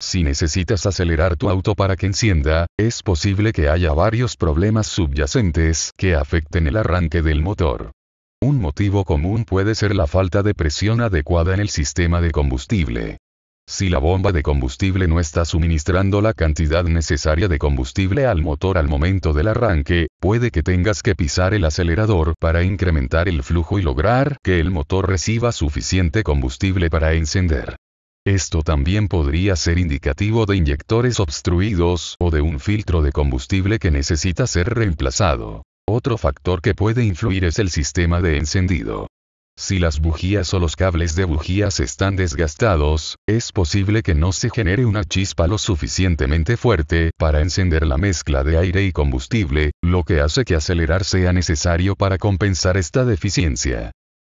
Si necesitas acelerar tu auto para que encienda, es posible que haya varios problemas subyacentes que afecten el arranque del motor. Un motivo común puede ser la falta de presión adecuada en el sistema de combustible. Si la bomba de combustible no está suministrando la cantidad necesaria de combustible al motor al momento del arranque, puede que tengas que pisar el acelerador para incrementar el flujo y lograr que el motor reciba suficiente combustible para encender. Esto también podría ser indicativo de inyectores obstruidos o de un filtro de combustible que necesita ser reemplazado. Otro factor que puede influir es el sistema de encendido. Si las bujías o los cables de bujías están desgastados, es posible que no se genere una chispa lo suficientemente fuerte para encender la mezcla de aire y combustible, lo que hace que acelerar sea necesario para compensar esta deficiencia.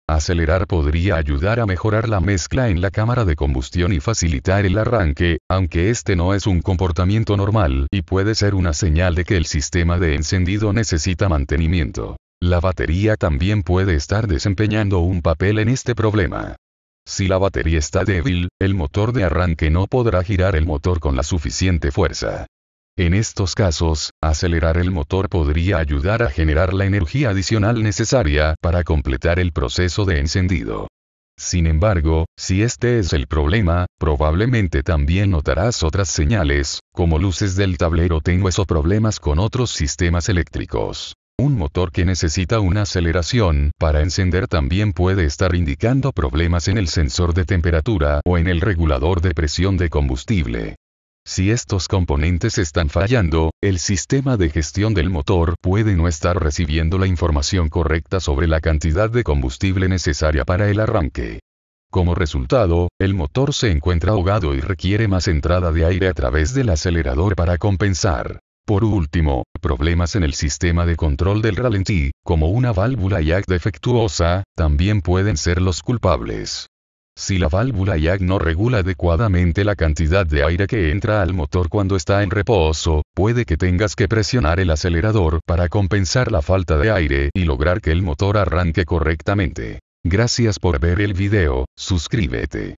Acelerar podría ayudar a mejorar la mezcla en la cámara de combustión y facilitar el arranque, aunque este no es un comportamiento normal y puede ser una señal de que el sistema de encendido necesita mantenimiento. La batería también puede estar desempeñando un papel en este problema. Si la batería está débil, el motor de arranque no podrá girar el motor con la suficiente fuerza. En estos casos, acelerar el motor podría ayudar a generar la energía adicional necesaria para completar el proceso de encendido. Sin embargo, si este es el problema, probablemente también notarás otras señales, como luces del tablero tenues o problemas con otros sistemas eléctricos. Un motor que necesita una aceleración para encender también puede estar indicando problemas en el sensor de temperatura o en el regulador de presión de combustible. Si estos componentes están fallando, el sistema de gestión del motor puede no estar recibiendo la información correcta sobre la cantidad de combustible necesaria para el arranque. Como resultado, el motor se encuentra ahogado y requiere más entrada de aire a través del acelerador para compensar. Por último, problemas en el sistema de control del ralentí, como una válvula IAC defectuosa, también pueden ser los culpables. Si la válvula IAC no regula adecuadamente la cantidad de aire que entra al motor cuando está en reposo, puede que tengas que presionar el acelerador para compensar la falta de aire y lograr que el motor arranque correctamente. Gracias por ver el video, suscríbete.